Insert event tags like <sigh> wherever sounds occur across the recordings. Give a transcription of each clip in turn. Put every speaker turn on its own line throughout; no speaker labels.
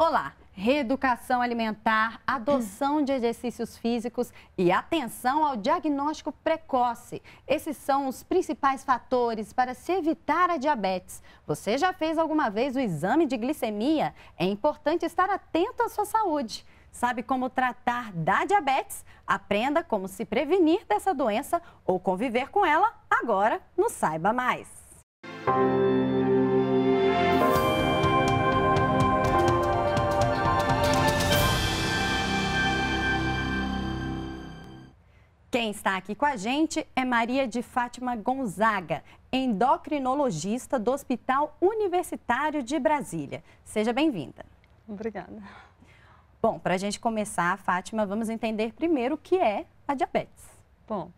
Olá! Reeducação alimentar, adoção de exercícios físicos e atenção ao diagnóstico precoce. Esses são os principais fatores para se evitar a diabetes. Você já fez alguma vez o exame de glicemia? É importante estar atento à sua saúde. Sabe como tratar da diabetes? Aprenda como se prevenir dessa doença ou conviver com ela agora no Saiba Mais. Música Quem está aqui com a gente é Maria de Fátima Gonzaga, endocrinologista do Hospital Universitário de Brasília. Seja bem-vinda. Obrigada. Bom, para a gente começar, Fátima, vamos entender primeiro o que é a diabetes. Bom,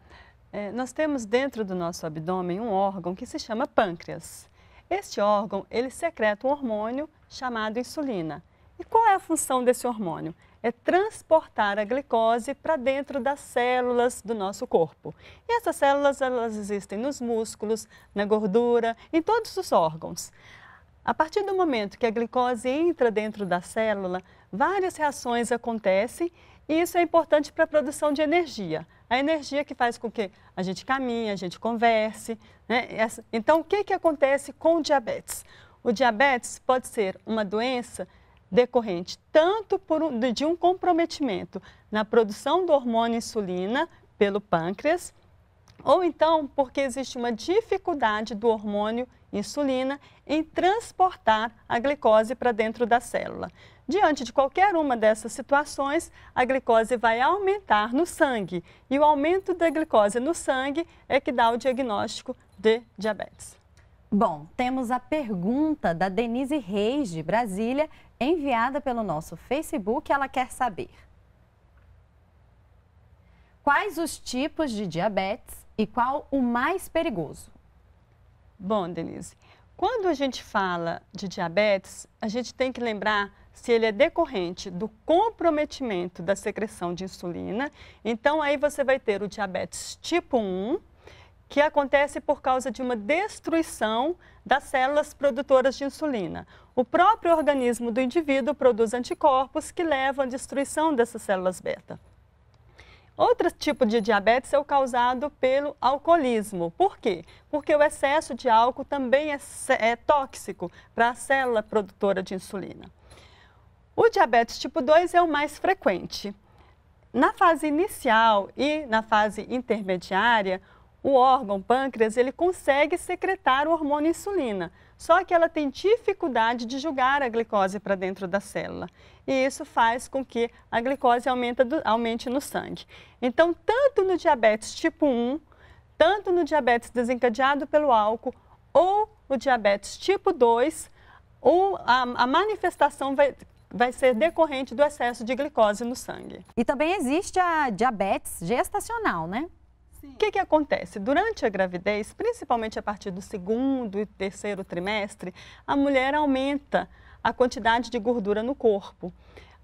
é, nós temos dentro do nosso abdômen um órgão que se chama pâncreas. Este órgão, ele secreta um hormônio chamado insulina. E qual é a função desse hormônio? é transportar a glicose para dentro das células do nosso corpo. E essas células elas existem nos músculos, na gordura, em todos os órgãos. A partir do momento que a glicose entra dentro da célula, várias reações acontecem e isso é importante para a produção de energia. A energia que faz com que a gente caminhe, a gente converse. Né? Então, o que, que acontece com o diabetes? O diabetes pode ser uma doença decorrente tanto por, de um comprometimento na produção do hormônio insulina pelo pâncreas, ou então porque existe uma dificuldade do hormônio insulina em transportar a glicose para dentro da célula. Diante de qualquer uma dessas situações, a glicose vai aumentar no sangue e o aumento da glicose no sangue é que dá o diagnóstico de diabetes.
Bom, temos a pergunta da Denise Reis, de Brasília, enviada pelo nosso Facebook, ela quer saber
quais os tipos de diabetes e qual o mais perigoso? Bom, Denise, quando a gente fala de diabetes, a gente tem que lembrar se ele é decorrente do comprometimento da secreção de insulina. Então, aí você vai ter o diabetes tipo 1, que acontece por causa de uma destruição das células produtoras de insulina. O próprio organismo do indivíduo produz anticorpos que levam à destruição dessas células beta. Outro tipo de diabetes é o causado pelo alcoolismo. Por quê? Porque o excesso de álcool também é, é tóxico para a célula produtora de insulina. O diabetes tipo 2 é o mais frequente. Na fase inicial e na fase intermediária, o órgão pâncreas ele consegue secretar o hormônio insulina, só que ela tem dificuldade de julgar a glicose para dentro da célula. E isso faz com que a glicose aumenta do, aumente no sangue. Então, tanto no diabetes tipo 1, tanto no diabetes desencadeado pelo álcool ou o diabetes tipo 2, ou a, a manifestação vai, vai ser decorrente do excesso de glicose no sangue. E também existe a diabetes gestacional, né? O que, que acontece? Durante a gravidez, principalmente a partir do segundo e terceiro trimestre, a mulher aumenta a quantidade de gordura no corpo.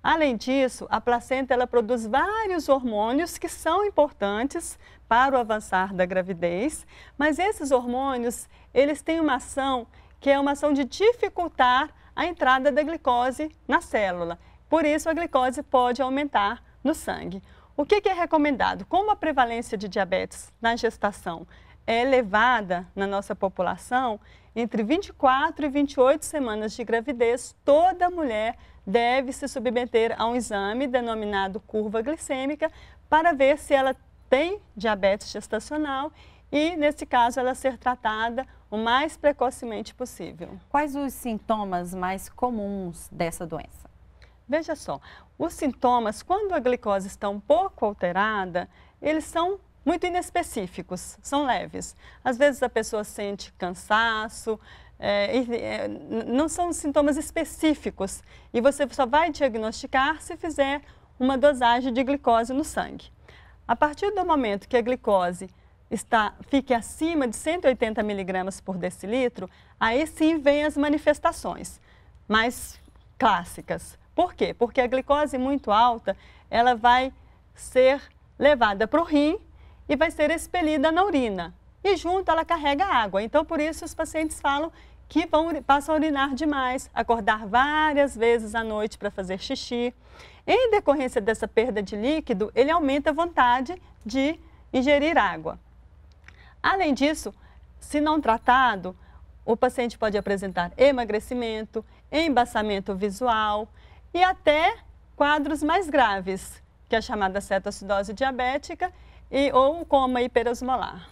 Além disso, a placenta ela produz vários hormônios que são importantes para o avançar da gravidez, mas esses hormônios, eles têm uma ação que é uma ação de dificultar a entrada da glicose na célula. Por isso, a glicose pode aumentar no sangue. O que, é recomendado? Como a prevalência de diabetes na gestação é elevada na nossa população, entre 24 e 28 semanas de gravidez, toda mulher deve se submeter a um exame denominado curva glicêmica para ver se ela tem diabetes gestacional e, nesse caso, ela ser tratada o mais precocemente possível. Quais os sintomas mais comuns dessa doença? Veja só, os sintomas, quando a glicose está um pouco alterada, eles são muito inespecíficos, são leves. Às vezes a pessoa sente cansaço, é, é, não são sintomas específicos e você só vai diagnosticar se fizer uma dosagem de glicose no sangue. A partir do momento que a glicose está, fique acima de 180 miligramas por decilitro, aí sim vem as manifestações mais clássicas, por quê? Porque a glicose muito alta, ela vai ser levada para o rim e vai ser expelida na urina. E junto ela carrega água. Então, por isso os pacientes falam que vão, passam a urinar demais, acordar várias vezes à noite para fazer xixi. Em decorrência dessa perda de líquido, ele aumenta a vontade de ingerir água. Além disso, se não tratado, o paciente pode apresentar emagrecimento, embaçamento visual, e até quadros mais graves, que é a chamada cetoacidose diabética e, ou coma hiperosmolar.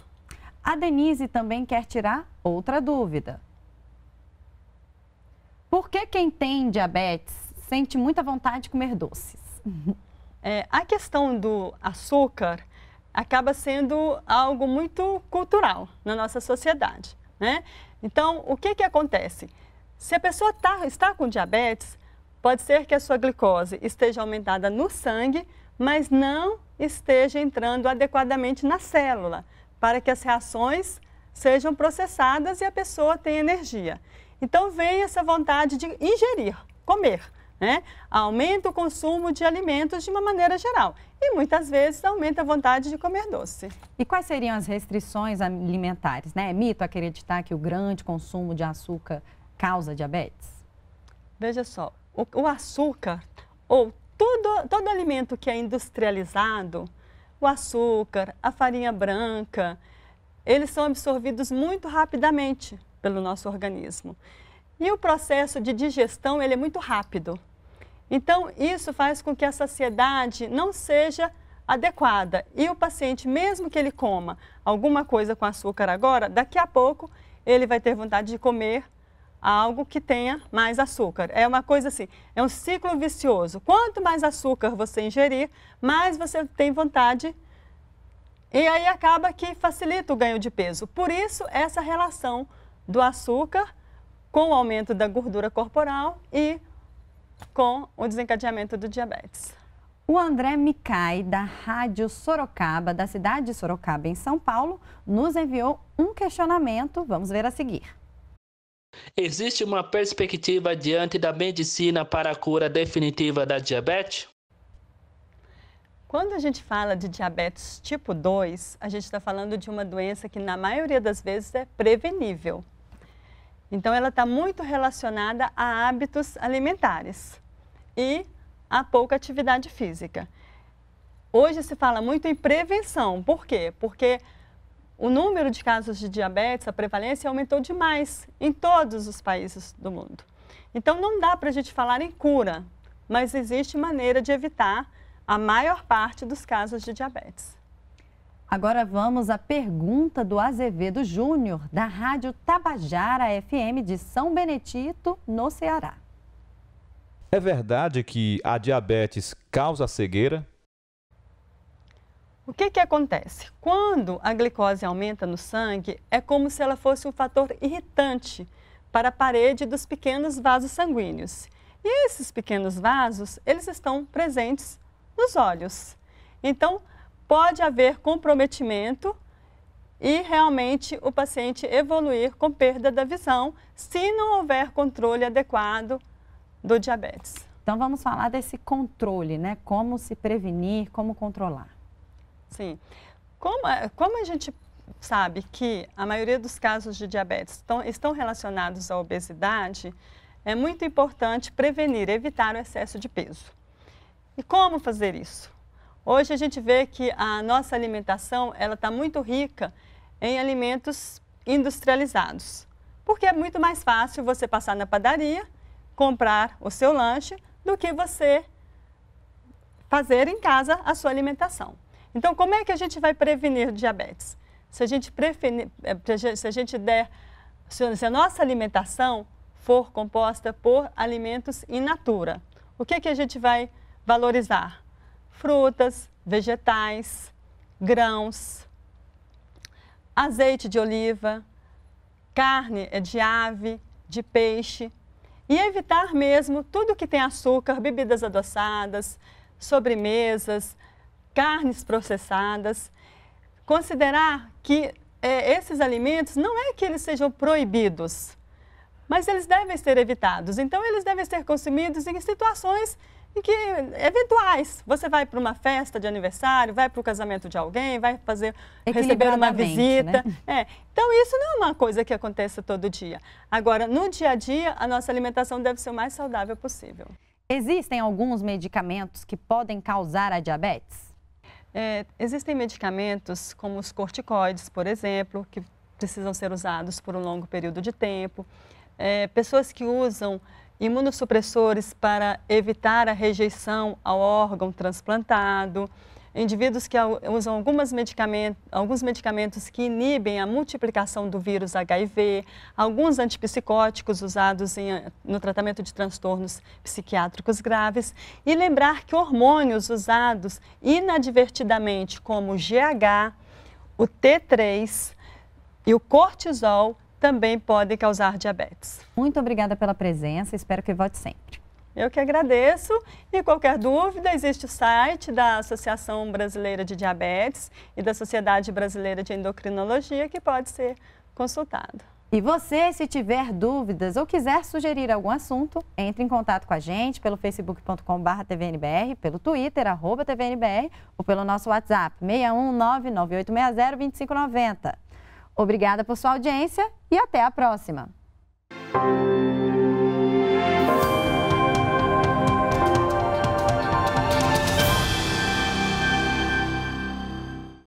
A Denise também quer
tirar outra dúvida.
Por que quem tem
diabetes sente muita vontade de comer doces? <laughs>
É, a questão do açúcar acaba sendo algo muito cultural na nossa sociedade, né? Então, o que, que acontece? Se a pessoa tá, está com diabetes, Pode ser que a sua glicose esteja aumentada no sangue, mas não esteja entrando adequadamente na célula, para que as reações sejam processadas e a pessoa tenha energia. Então vem essa vontade de ingerir, comer. Né? Aumenta o consumo de alimentos de uma maneira geral e muitas vezes aumenta a vontade de comer doce. E quais seriam as restrições alimentares? Né? É mito
acreditar que o grande consumo de açúcar causa diabetes?
Veja só, o, o açúcar ou todo, todo alimento que é industrializado, o açúcar, a farinha branca, eles são absorvidos muito rapidamente pelo nosso organismo. E o processo de digestão ele é muito rápido. Então, isso faz com que a saciedade não seja adequada. E o paciente, mesmo que ele coma alguma coisa com açúcar agora, daqui a pouco ele vai ter vontade de comer algo que tenha mais açúcar. É uma coisa assim, é um ciclo vicioso. Quanto mais açúcar você ingerir, mais você tem vontade e aí acaba que facilita o ganho de peso. Por isso, essa relação do açúcar com o aumento da gordura corporal e com o desencadeamento do diabetes.
O André Micai, da Rádio Sorocaba, da cidade de Sorocaba, em São Paulo, nos enviou um questionamento. Vamos ver a seguir.
Existe uma perspectiva diante da medicina para a cura definitiva da diabetes? Quando a gente fala de diabetes tipo 2, a gente está falando de uma doença que, na maioria das vezes, é prevenível. Então, ela está muito relacionada a hábitos alimentares e a pouca atividade física. Hoje se fala muito em prevenção. Por quê? Porque o número de casos de diabetes, a prevalência aumentou demais em todos os países do mundo. Então não dá para a gente falar em cura, mas existe maneira de evitar a maior parte dos casos de diabetes.
Agora vamos à pergunta do Azevedo Júnior, da Rádio Tabajara FM de São Benedito, no Ceará. É verdade que a diabetes causa cegueira?
O que, que acontece? Quando a glicose aumenta no sangue, é como se ela fosse um fator irritante para a parede dos pequenos vasos sanguíneos. E esses pequenos vasos, eles estão presentes nos olhos. Então, pode haver comprometimento e realmente o paciente evoluir com perda da visão se não houver controle adequado do diabetes.
Então vamos falar desse controle, né? Como se prevenir, como controlar.
Sim. Como, é, como a gente sabe que a maioria dos casos de diabetes estão, estão relacionados à obesidade, é muito importante prevenir, evitar o excesso de peso. E como fazer isso? Hoje a gente vê que a nossa alimentação ela está muito rica em alimentos industrializados, porque é muito mais fácil você passar na padaria, comprar o seu lanche, do que você fazer em casa a sua alimentação. Então, como é que a gente vai prevenir diabetes? Se a gente, prevenir, eh, se a gente der, se a nossa alimentação for composta por alimentos in natura, o que, é que a gente vai valorizar? Frutas, vegetais, grãos, azeite de oliva, carne de ave, de peixe e evitar mesmo tudo que tem açúcar, bebidas adoçadas, sobremesas, carnes processadas, considerar que é, esses alimentos não é que eles sejam proibidos, mas eles devem ser evitados. Então, eles devem ser consumidos em situações em que eventuais. Você vai para uma festa de aniversário, vai para o casamento de alguém, vai fazer receber uma né? visita. Né? É. Então, isso não é uma coisa que acontece todo dia. Agora, no dia a dia, a nossa alimentação deve ser o mais saudável possível.
Existem alguns medicamentos que podem causar a diabetes?
É, existem medicamentos como os corticoides, por exemplo, que precisam ser usados por um longo período de tempo. É, pessoas que usam imunossupressores para evitar a rejeição ao órgão transplantado indivíduos que usam medicamentos, alguns medicamentos que inibem a multiplicação do vírus HIV, alguns antipsicóticos usados em, no tratamento de transtornos psiquiátricos graves e lembrar que hormônios usados inadvertidamente como o GH, o T3 e o cortisol também podem causar diabetes. Muito obrigada pela presença, espero que volte sempre. Eu que agradeço e qualquer dúvida, existe o site da Associação Brasileira de Diabetes e da Sociedade Brasileira de Endocrinologia que pode ser consultado.
E você, se tiver dúvidas ou quiser sugerir algum assunto, entre em contato com a gente pelo facebook.com.br pelo twitter, arroba tvnbr ou pelo nosso WhatsApp 61998602590. Obrigada por sua audiência e até a próxima!